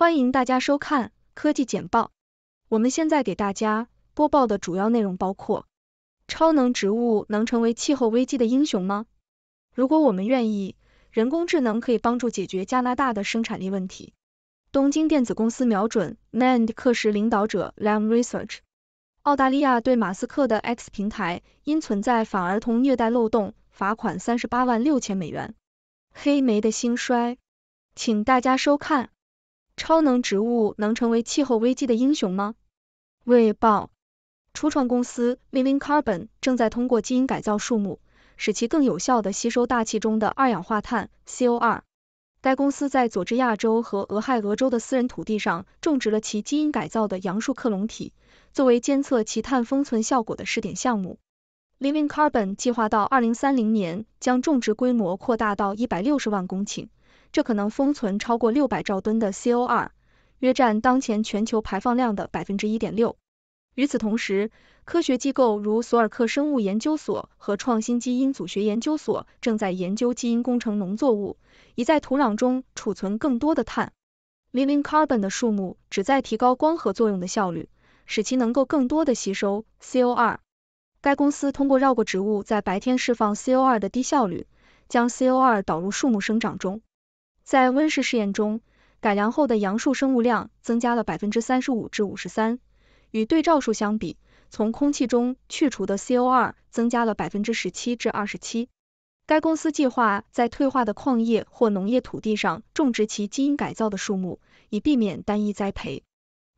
欢迎大家收看科技简报。我们现在给大家播报的主要内容包括：超能植物能成为气候危机的英雄吗？如果我们愿意，人工智能可以帮助解决加拿大的生产力问题。东京电子公司瞄准 NAND 课时领导者 Lam Research。澳大利亚对马斯克的 X 平台因存在反儿童虐待漏洞罚款三十八万六千美元。黑莓的兴衰，请大家收看。超能植物能成为气候危机的英雄吗？未报。初创公司 Living Carbon 正在通过基因改造树木，使其更有效地吸收大气中的二氧化碳 CO2。该公司在佐治亚州和俄亥俄州的私人土地上种植了其基因改造的杨树克隆体，作为监测其碳封存效果的试点项目。Living Carbon 计划到2030年将种植规模扩大到160万公顷。这可能封存超过六百兆吨的 c o 2约占当前全球排放量的百分之一点六。与此同时，科学机构如索尔克生物研究所和创新基因组学研究所正在研究基因工程农作物，以在土壤中储存更多的碳。Living Carbon 的树木旨在提高光合作用的效率，使其能够更多的吸收 c o 2该公司通过绕过植物在白天释放 c o 2的低效率，将 c o 2导入树木生长中。在温室试验中，改良后的杨树生物量增加了百分之三十五至五十三，与对照树相比，从空气中去除的 CO2 增加了百分之十七至二十七。该公司计划在退化的矿业或农业土地上种植其基因改造的树木，以避免单一栽培。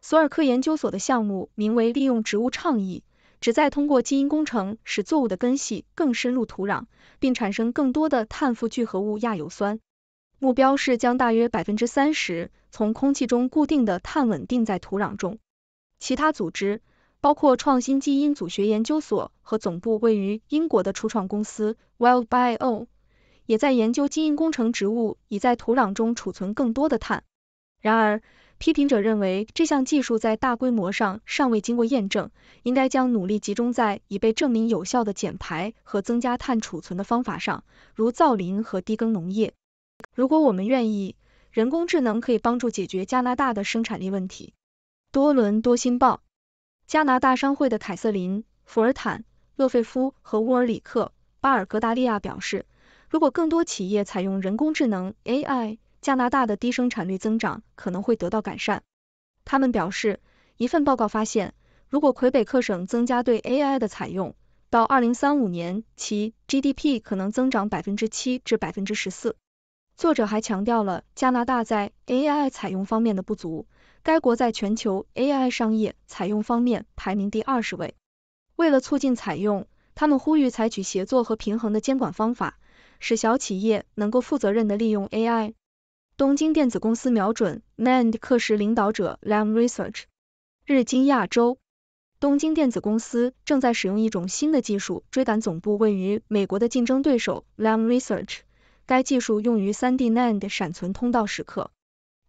索尔克研究所的项目名为“利用植物倡议”，旨在通过基因工程使作物的根系更深入土壤，并产生更多的碳负聚合物亚油酸。目标是将大约百分之三十从空气中固定的碳稳定在土壤中。其他组织，包括创新基因组学研究所和总部位于英国的初创公司 Wild Bio，也在研究基因工程植物已在土壤中储存更多的碳。然而，批评者认为这项技术在大规模上尚未经过验证，应该将努力集中在已被证明有效的减排和增加碳储存的方法上，如造林和低耕农业。如果我们愿意，人工智能可以帮助解决加拿大的生产力问题。多伦多新报、加拿大商会的凯瑟琳·福尔坦、勒费夫和乌尔里克·巴尔格达利亚表示，如果更多企业采用人工智能 AI，加拿大的低生产率增长可能会得到改善。他们表示，一份报告发现，如果魁北克省增加对 AI 的采用，到2035年其 GDP 可能增长7%至14%。作者还强调了加拿大在 AI 采用方面的不足，该国在全球 AI 商业采用方面排名第二十位。为了促进采用，他们呼吁采取协作和平衡的监管方法，使小企业能够负责任地利用 AI。东京电子公司瞄准 Nand 课时领导者 Lam Research。日经亚洲，东京电子公司正在使用一种新的技术追赶总部位于美国的竞争对手 Lam Research。该技术用于三 D NAND 闪存通道蚀刻。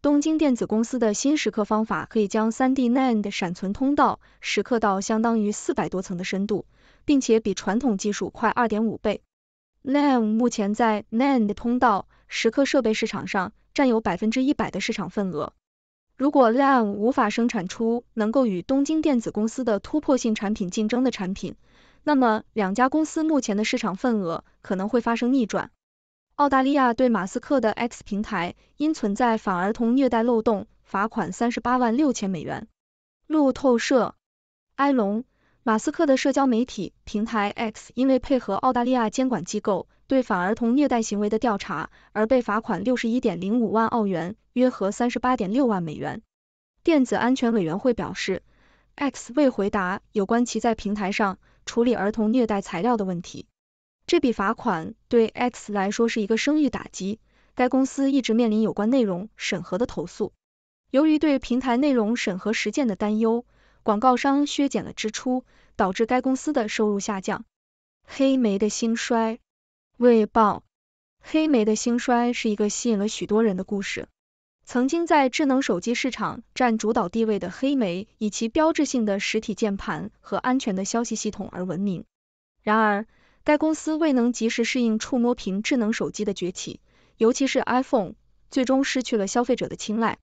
东京电子公司的新蚀刻方法可以将三 D NAND 闪存通道蚀刻到相当于四百多层的深度，并且比传统技术快二点五倍。Lam 目前在 NAND 通道蚀刻设备市场上占有百分之一百的市场份额。如果 Lam 无法生产出能够与东京电子公司的突破性产品竞争的产品，那么两家公司目前的市场份额可能会发生逆转。澳大利亚对马斯克的 X 平台因存在反儿童虐待漏洞，罚款三十八万六千美元。路透社，埃隆马斯克的社交媒体平台 X 因为配合澳大利亚监管机构对反儿童虐待行为的调查而被罚款六十一点零五万澳元，约合三十八点六万美元。电子安全委员会表示，X 未回答有关其在平台上处理儿童虐待材料的问题。这笔罚款对 X 来说是一个声誉打击。该公司一直面临有关内容审核的投诉。由于对平台内容审核实践的担忧，广告商削减了支出，导致该公司的收入下降。黑莓的兴衰，未报。黑莓的兴衰是一个吸引了许多人的故事。曾经在智能手机市场占主导地位的黑莓，以其标志性的实体键盘和安全的消息系统而闻名。然而，该公司未能及时适应触摸屏智能手机的崛起，尤其是 iPhone，最终失去了消费者的青睐。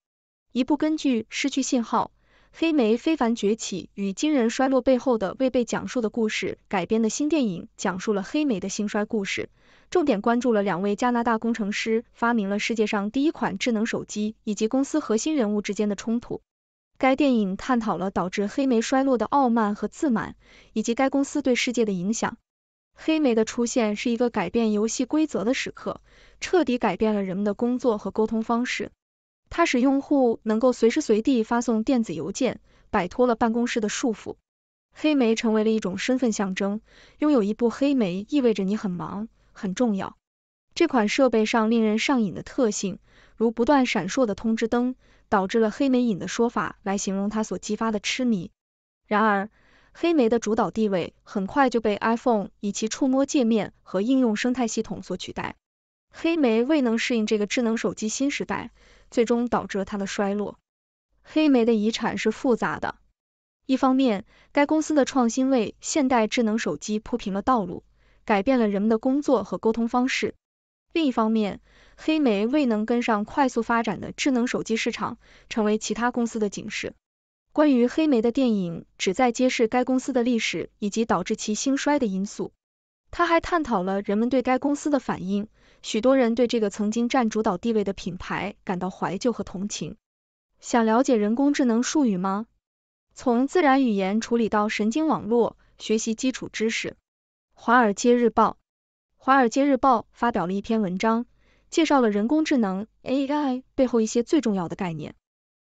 一部根据《失去信号》、《黑莓非凡崛起与惊人衰落背后的未被讲述的故事》改编的新电影，讲述了黑莓的兴衰故事，重点关注了两位加拿大工程师发明了世界上第一款智能手机以及公司核心人物之间的冲突。该电影探讨了导致黑莓衰落的傲慢和自满，以及该公司对世界的影响。黑莓的出现是一个改变游戏规则的时刻，彻底改变了人们的工作和沟通方式。它使用户能够随时随地发送电子邮件，摆脱了办公室的束缚。黑莓成为了一种身份象征，拥有一部黑莓意味着你很忙、很重要。这款设备上令人上瘾的特性，如不断闪烁的通知灯，导致了“黑莓瘾”的说法来形容它所激发的痴迷。然而，黑莓的主导地位很快就被 iPhone 以其触摸界面和应用生态系统所取代。黑莓未能适应这个智能手机新时代，最终导致了它的衰落。黑莓的遗产是复杂的。一方面，该公司的创新为现代智能手机铺平了道路，改变了人们的工作和沟通方式；另一方面，黑莓未能跟上快速发展的智能手机市场，成为其他公司的警示。关于黑莓的电影旨在揭示该公司的历史以及导致其兴衰的因素。他还探讨了人们对该公司的反应，许多人对这个曾经占主导地位的品牌感到怀旧和同情。想了解人工智能术语吗？从自然语言处理到神经网络，学习基础知识。《华尔街日报》《华尔街日报》发表了一篇文章，介绍了人工智能 AI 背后一些最重要的概念。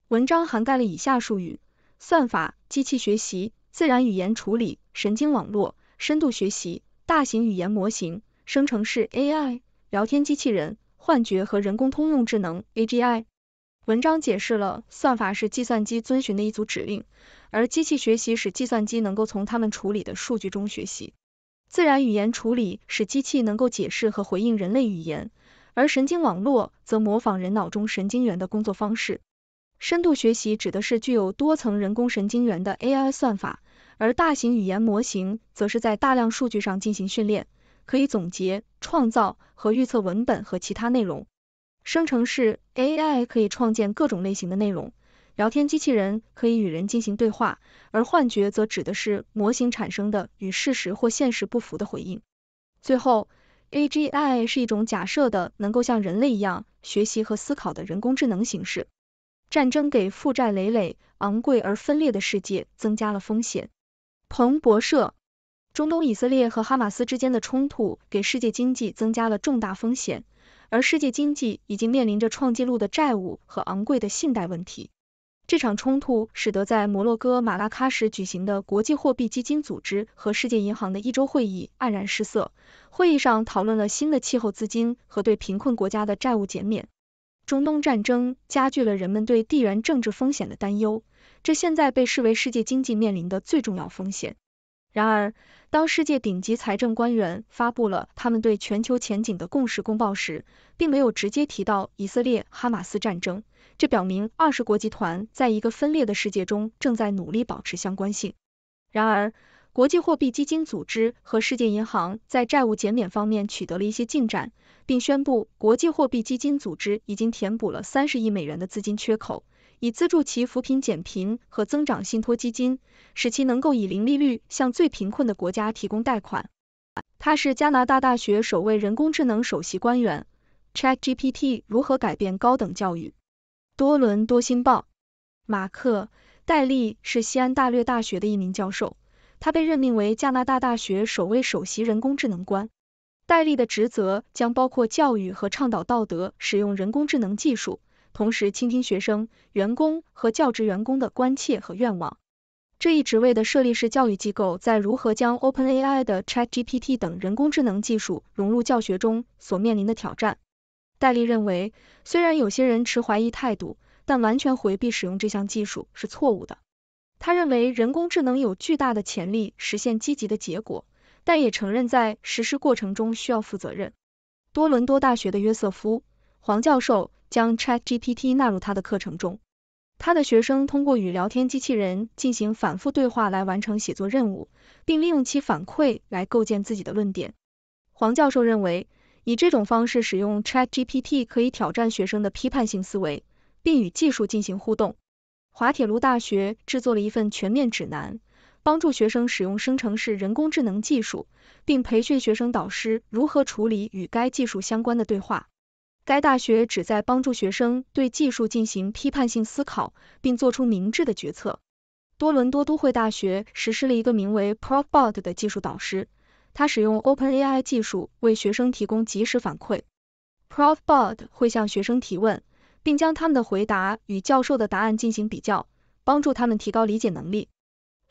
文章涵盖了以下术语。算法、机器学习、自然语言处理、神经网络、深度学习、大型语言模型、生成式 AI、聊天机器人、幻觉和人工通用智能 （AGI）。文章解释了算法是计算机遵循的一组指令，而机器学习使计算机能够从它们处理的数据中学习。自然语言处理使机器能够解释和回应人类语言，而神经网络则模仿人脑中神经元的工作方式。深度学习指的是具有多层人工神经元的 AI 算法，而大型语言模型则是在大量数据上进行训练，可以总结、创造和预测文本和其他内容。生成式 AI 可以创建各种类型的内容，聊天机器人可以与人进行对话，而幻觉则指的是模型产生的与事实或现实不符的回应。最后，AGI 是一种假设的能够像人类一样学习和思考的人工智能形式。战争给负债累累、昂贵而分裂的世界增加了风险。彭博社，中东以色列和哈马斯之间的冲突给世界经济增加了重大风险，而世界经济已经面临着创纪录的债务和昂贵的信贷问题。这场冲突使得在摩洛哥马拉喀什举行的国际货币基金组织和世界银行的一周会议黯然失色。会议上讨论了新的气候资金和对贫困国家的债务减免。中东战争加剧了人们对地缘政治风险的担忧，这现在被视为世界经济面临的最重要风险。然而，当世界顶级财政官员发布了他们对全球前景的共识公报时，并没有直接提到以色列哈马斯战争，这表明二十国集团在一个分裂的世界中正在努力保持相关性。然而，国际货币基金组织和世界银行在债务减免方面取得了一些进展。并宣布，国际货币基金组织已经填补了三十亿美元的资金缺口，以资助其扶贫减贫和增长信托基金，使其能够以零利率向最贫困的国家提供贷款。他是加拿大大学首位人工智能首席官员。ChatGPT 如何改变高等教育？多伦多星报。马克·戴利是西安大略大学的一名教授，他被任命为加拿大大学首位首席人工智能官。戴利的职责将包括教育和倡导道德使用人工智能技术，同时倾听学生、员工和教职员工的关切和愿望。这一职位的设立是教育机构在如何将 OpenAI 的 ChatGPT 等人工智能技术融入教学中所面临的挑战。戴利认为，虽然有些人持怀疑态度，但完全回避使用这项技术是错误的。他认为人工智能有巨大的潜力实现积极的结果。但也承认在实施过程中需要负责任。多伦多大学的约瑟夫黄教授将 ChatGPT 纳入他的课程中，他的学生通过与聊天机器人进行反复对话来完成写作任务，并利用其反馈来构建自己的论点。黄教授认为，以这种方式使用 ChatGPT 可以挑战学生的批判性思维，并与技术进行互动。滑铁卢大学制作了一份全面指南。帮助学生使用生成式人工智能技术，并培训学生导师如何处理与该技术相关的对话。该大学旨在帮助学生对技术进行批判性思考，并做出明智的决策。多伦多都会大学实施了一个名为 Probot f 的技术导师，他使用 OpenAI 技术为学生提供即时反馈。Probot f 会向学生提问，并将他们的回答与教授的答案进行比较，帮助他们提高理解能力。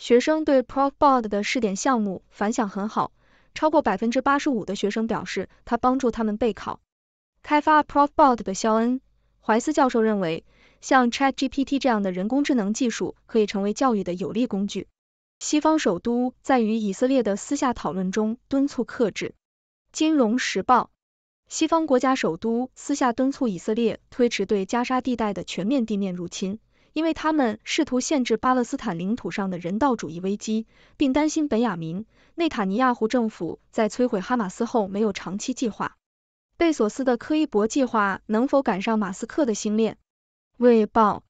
学生对 p r o f b o d 的试点项目反响很好，超过百分之八十五的学生表示他帮助他们备考。开发 p r o f b o d 的肖恩·怀斯教授认为，像 ChatGPT 这样的人工智能技术可以成为教育的有力工具。西方首都在与以色列的私下讨论中敦促克制。金融时报：西方国家首都私下敦促以色列推迟对加沙地带的全面地面入侵。因为他们试图限制巴勒斯坦领土上的人道主义危机，并担心本雅明内塔尼亚胡政府在摧毁哈马斯后没有长期计划。贝索斯的柯伊伯计划能否赶上马斯克的星链？未报。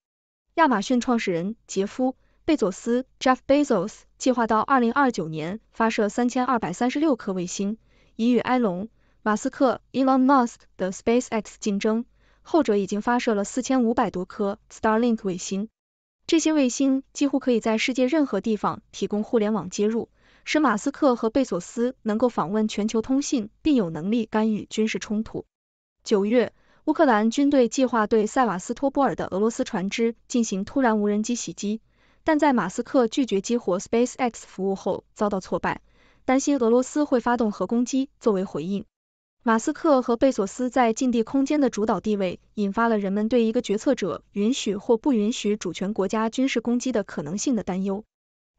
亚马逊创始人杰夫贝索斯 Jeff Bezos 计划到二零二九年发射三千二百三十六颗卫星，以与埃隆马斯克 Elon Musk 的 SpaceX 竞争。后者已经发射了四千五百多颗 Starlink 卫星，这些卫星几乎可以在世界任何地方提供互联网接入，使马斯克和贝索斯能够访问全球通信，并有能力干预军事冲突。九月，乌克兰军队计划对塞瓦斯托波尔的俄罗斯船只进行突然无人机袭击，但在马斯克拒绝激活 SpaceX 服务后遭到挫败，担心俄罗斯会发动核攻击作为回应。马斯克和贝索斯在近地空间的主导地位，引发了人们对一个决策者允许或不允许主权国家军事攻击的可能性的担忧。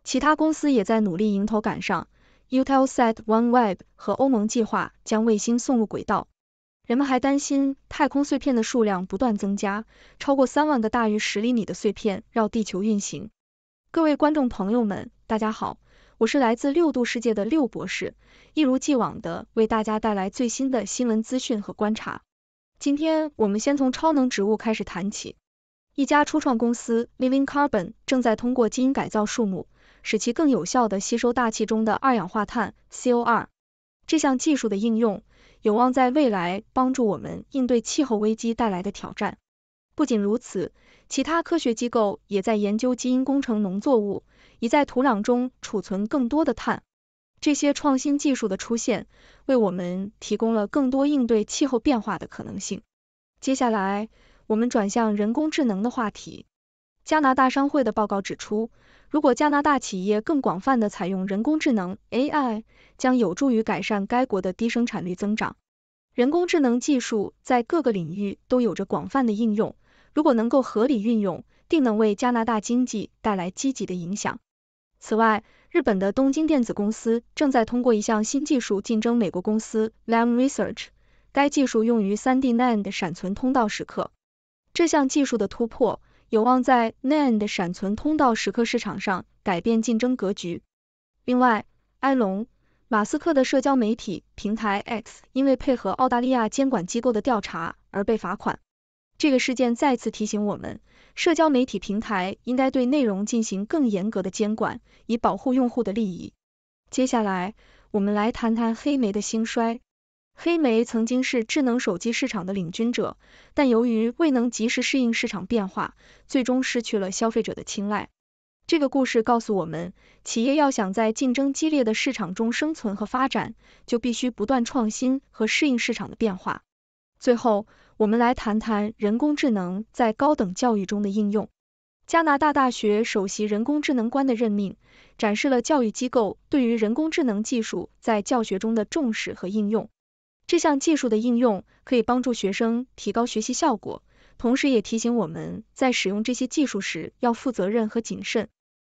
其他公司也在努力迎头赶上，Utile Sat One Web 和欧盟计划将卫星送入轨道。人们还担心太空碎片的数量不断增加，超过三万个大于十厘米的碎片绕地球运行。各位观众朋友们，大家好。我是来自六度世界的六博士，一如既往的为大家带来最新的新闻资讯和观察。今天我们先从超能植物开始谈起。一家初创公司 Living Carbon 正在通过基因改造树木，使其更有效地吸收大气中的二氧化碳 CO2。这项技术的应用，有望在未来帮助我们应对气候危机带来的挑战。不仅如此，其他科学机构也在研究基因工程农作物。已在土壤中储存更多的碳。这些创新技术的出现，为我们提供了更多应对气候变化的可能性。接下来，我们转向人工智能的话题。加拿大商会的报告指出，如果加拿大企业更广泛地采用人工智能 AI，将有助于改善该国的低生产率增长。人工智能技术在各个领域都有着广泛的应用，如果能够合理运用，定能为加拿大经济带来积极的影响。此外，日本的东京电子公司正在通过一项新技术竞争美国公司 Lam Research。该技术用于 3D NAND 闪存通道时刻。这项技术的突破有望在 NAND 闪存通道时刻市场上改变竞争格局。另外，埃隆·马斯克的社交媒体平台 X 因为配合澳大利亚监管机构的调查而被罚款。这个事件再次提醒我们。社交媒体平台应该对内容进行更严格的监管，以保护用户的利益。接下来，我们来谈谈黑莓的兴衰。黑莓曾经是智能手机市场的领军者，但由于未能及时适应市场变化，最终失去了消费者的青睐。这个故事告诉我们，企业要想在竞争激烈的市场中生存和发展，就必须不断创新和适应市场的变化。最后。我们来谈谈人工智能在高等教育中的应用。加拿大大学首席人工智能官的任命，展示了教育机构对于人工智能技术在教学中的重视和应用。这项技术的应用可以帮助学生提高学习效果，同时也提醒我们在使用这些技术时要负责任和谨慎。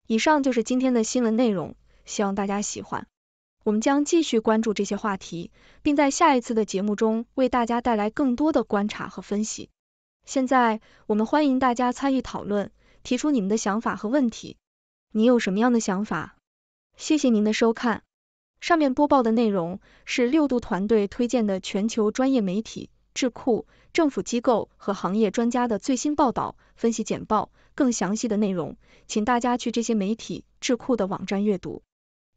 以上就是今天的新闻内容，希望大家喜欢。我们将继续关注这些话题，并在下一次的节目中为大家带来更多的观察和分析。现在，我们欢迎大家参与讨论，提出你们的想法和问题。你有什么样的想法？谢谢您的收看。上面播报的内容是六度团队推荐的全球专业媒体、智库、政府机构和行业专家的最新报道、分析简报。更详细的内容，请大家去这些媒体、智库的网站阅读。